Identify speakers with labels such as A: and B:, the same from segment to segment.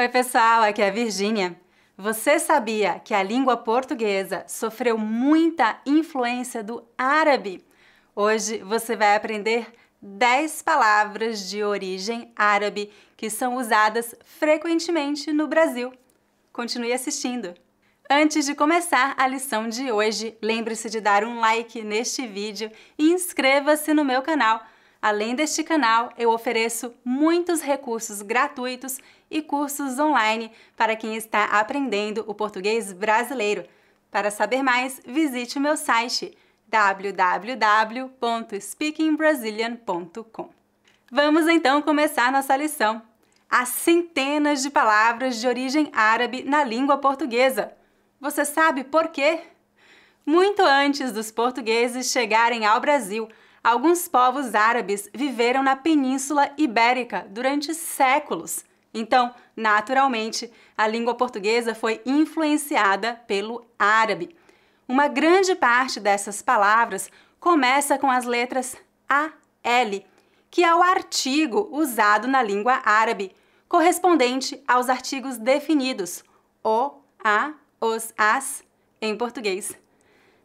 A: Oi, pessoal, aqui é a Virgínia. Você sabia que a língua portuguesa sofreu muita influência do árabe? Hoje você vai aprender 10 palavras de origem árabe que são usadas frequentemente no Brasil. Continue assistindo. Antes de começar a lição de hoje, lembre-se de dar um like neste vídeo e inscreva-se no meu canal. Além deste canal, eu ofereço muitos recursos gratuitos e cursos online para quem está aprendendo o português brasileiro. Para saber mais, visite o meu site www.speakingbrasilian.com. Vamos então começar nossa lição. Há centenas de palavras de origem árabe na língua portuguesa. Você sabe por quê? Muito antes dos portugueses chegarem ao Brasil, alguns povos árabes viveram na Península Ibérica durante séculos. Então, naturalmente, a língua portuguesa foi influenciada pelo árabe. Uma grande parte dessas palavras começa com as letras A, L, que é o artigo usado na língua árabe, correspondente aos artigos definidos o, a, os, as em português.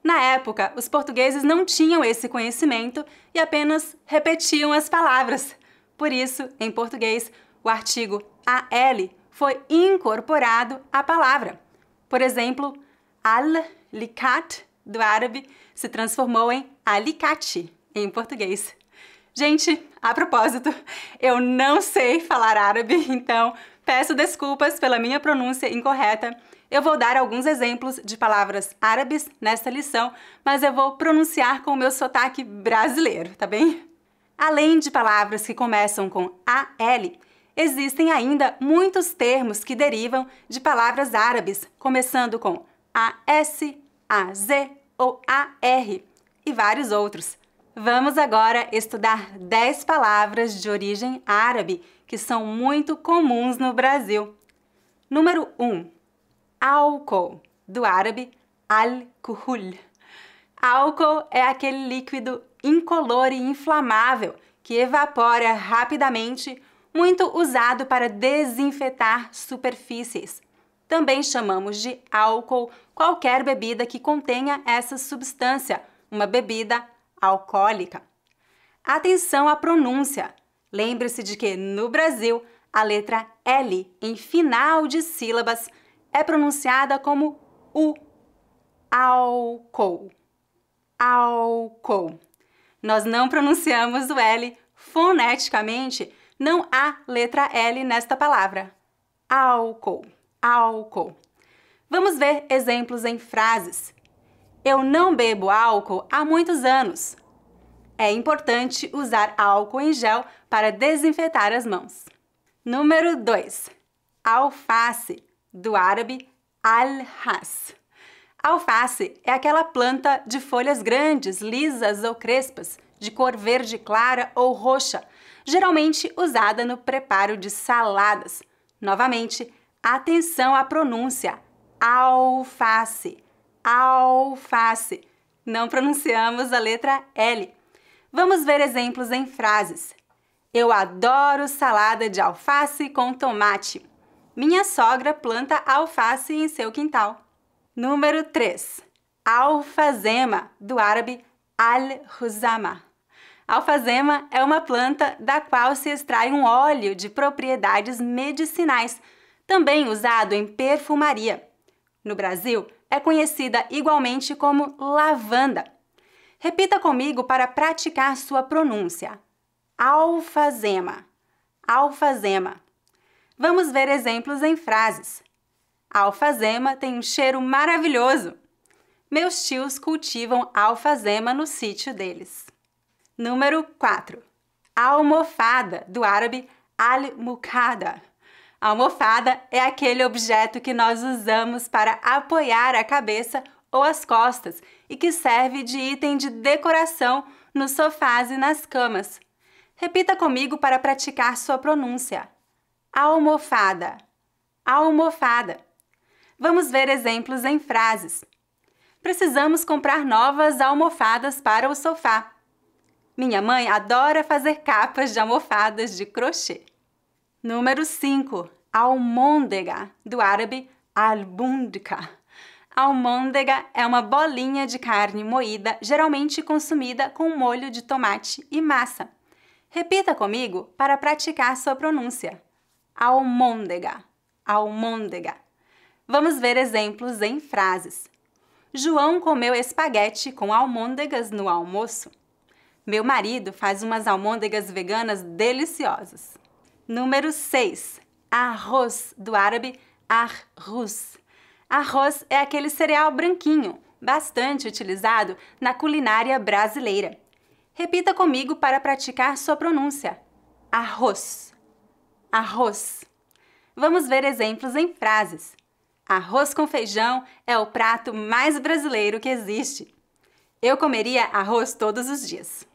A: Na época, os portugueses não tinham esse conhecimento e apenas repetiam as palavras. Por isso, em português, o artigo AL foi incorporado à palavra. Por exemplo, al-likat do árabe se transformou em alicate em português. Gente, a propósito, eu não sei falar árabe, então peço desculpas pela minha pronúncia incorreta. Eu vou dar alguns exemplos de palavras árabes nesta lição, mas eu vou pronunciar com o meu sotaque brasileiro, tá bem? Além de palavras que começam com AL, existem ainda muitos termos que derivam de palavras árabes, começando com AS, AZ ou AR e vários outros. Vamos agora estudar 10 palavras de origem árabe que são muito comuns no Brasil. Número 1. Álcool, do árabe al alcohol. Álcool é aquele líquido incolor e inflamável que evapora rapidamente muito usado para desinfetar superfícies. Também chamamos de álcool qualquer bebida que contenha essa substância, uma bebida alcoólica. Atenção à pronúncia. Lembre-se de que no Brasil a letra L em final de sílabas é pronunciada como U. Álcool. Álcool. Nós não pronunciamos o L foneticamente não há letra L nesta palavra. Álcool, álcool. Vamos ver exemplos em frases. Eu não bebo álcool há muitos anos. É importante usar álcool em gel para desinfetar as mãos. Número 2. Alface, do árabe al-has. Alface é aquela planta de folhas grandes, lisas ou crespas, de cor verde clara ou roxa, geralmente usada no preparo de saladas. Novamente, atenção à pronúncia: alface, alface. Não pronunciamos a letra L. Vamos ver exemplos em frases. Eu adoro salada de alface com tomate. Minha sogra planta alface em seu quintal. Número 3. Alfazema, do árabe al-Huzama alfazema é uma planta da qual se extrai um óleo de propriedades medicinais, também usado em perfumaria. No Brasil, é conhecida igualmente como lavanda. Repita comigo para praticar sua pronúncia. Alfazema. Alfazema. Vamos ver exemplos em frases. alfazema tem um cheiro maravilhoso. Meus tios cultivam alfazema no sítio deles. Número 4. Almofada, do árabe al-mukada. Almofada é aquele objeto que nós usamos para apoiar a cabeça ou as costas e que serve de item de decoração nos sofás e nas camas. Repita comigo para praticar sua pronúncia. Almofada. Almofada. Vamos ver exemplos em frases. Precisamos comprar novas almofadas para o sofá. Minha mãe adora fazer capas de almofadas de crochê. Número 5. Almôndega, do árabe albundka. Almôndega é uma bolinha de carne moída, geralmente consumida com molho de tomate e massa. Repita comigo para praticar sua pronúncia. Almôndega, almôndega. Vamos ver exemplos em frases. João comeu espaguete com almôndegas no almoço. Meu marido faz umas almôndegas veganas deliciosas. Número 6. Arroz, do árabe arroz. Arroz é aquele cereal branquinho, bastante utilizado na culinária brasileira. Repita comigo para praticar sua pronúncia. Arroz. Arroz. Vamos ver exemplos em frases. Arroz com feijão é o prato mais brasileiro que existe. Eu comeria arroz todos os dias.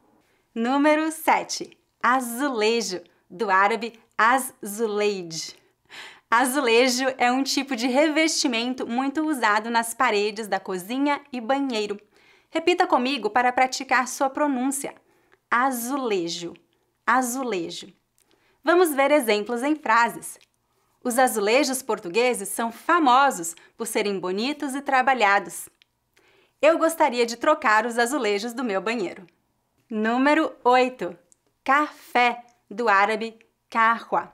A: Número 7. Azulejo, do árabe azuleide. Azulejo é um tipo de revestimento muito usado nas paredes da cozinha e banheiro. Repita comigo para praticar sua pronúncia. Azulejo, azulejo. Vamos ver exemplos em frases. Os azulejos portugueses são famosos por serem bonitos e trabalhados. Eu gostaria de trocar os azulejos do meu banheiro. Número 8. Café, do árabe kahwa.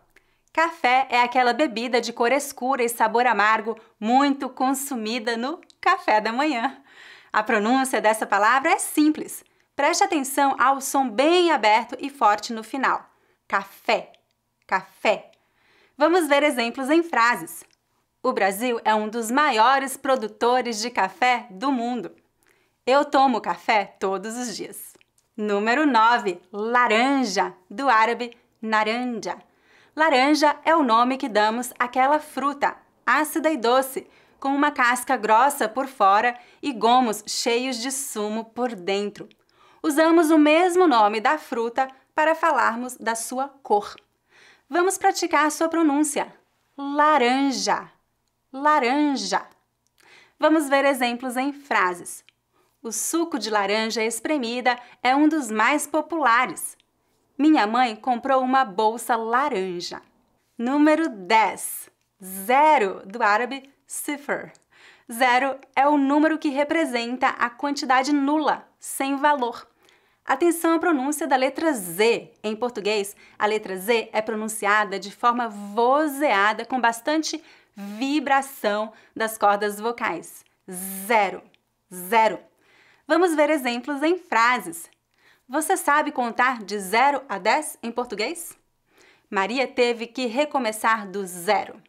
A: Café é aquela bebida de cor escura e sabor amargo muito consumida no café da manhã. A pronúncia dessa palavra é simples. Preste atenção ao som bem aberto e forte no final. Café, café. Vamos ver exemplos em frases. O Brasil é um dos maiores produtores de café do mundo. Eu tomo café todos os dias. Número 9. Laranja, do árabe naranja. Laranja é o nome que damos àquela fruta ácida e doce, com uma casca grossa por fora e gomos cheios de sumo por dentro. Usamos o mesmo nome da fruta para falarmos da sua cor. Vamos praticar sua pronúncia. Laranja. Laranja. Vamos ver exemplos em frases. O suco de laranja espremida é um dos mais populares. Minha mãe comprou uma bolsa laranja. Número 10. Zero, do árabe cifre. Zero é o número que representa a quantidade nula, sem valor. Atenção à pronúncia da letra Z. Em português, a letra Z é pronunciada de forma vozeada, com bastante vibração das cordas vocais. Zero. Zero. Vamos ver exemplos em frases. Você sabe contar de 0 a 10 em português? Maria teve que recomeçar do zero.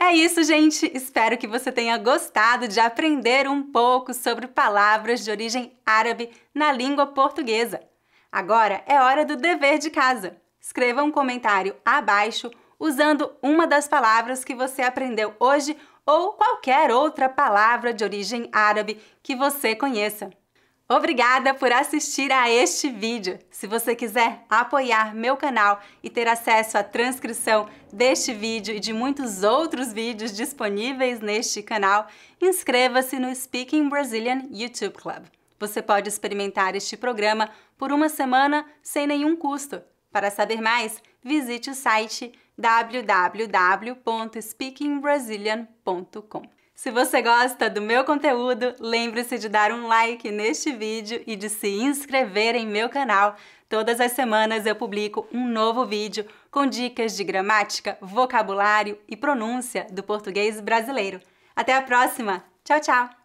A: É isso, gente! Espero que você tenha gostado de aprender um pouco sobre palavras de origem árabe na língua portuguesa. Agora é hora do dever de casa. Escreva um comentário abaixo usando uma das palavras que você aprendeu hoje ou qualquer outra palavra de origem árabe que você conheça. Obrigada por assistir a este vídeo. Se você quiser apoiar meu canal e ter acesso à transcrição deste vídeo e de muitos outros vídeos disponíveis neste canal, inscreva-se no Speaking Brazilian YouTube Club. Você pode experimentar este programa por uma semana sem nenhum custo. Para saber mais, visite o site www.speakingbrazilian.com. Se você gosta do meu conteúdo, lembre-se de dar um like neste vídeo e de se inscrever em meu canal. Todas as semanas eu publico um novo vídeo com dicas de gramática, vocabulário e pronúncia do português brasileiro. Até a próxima! Tchau, tchau!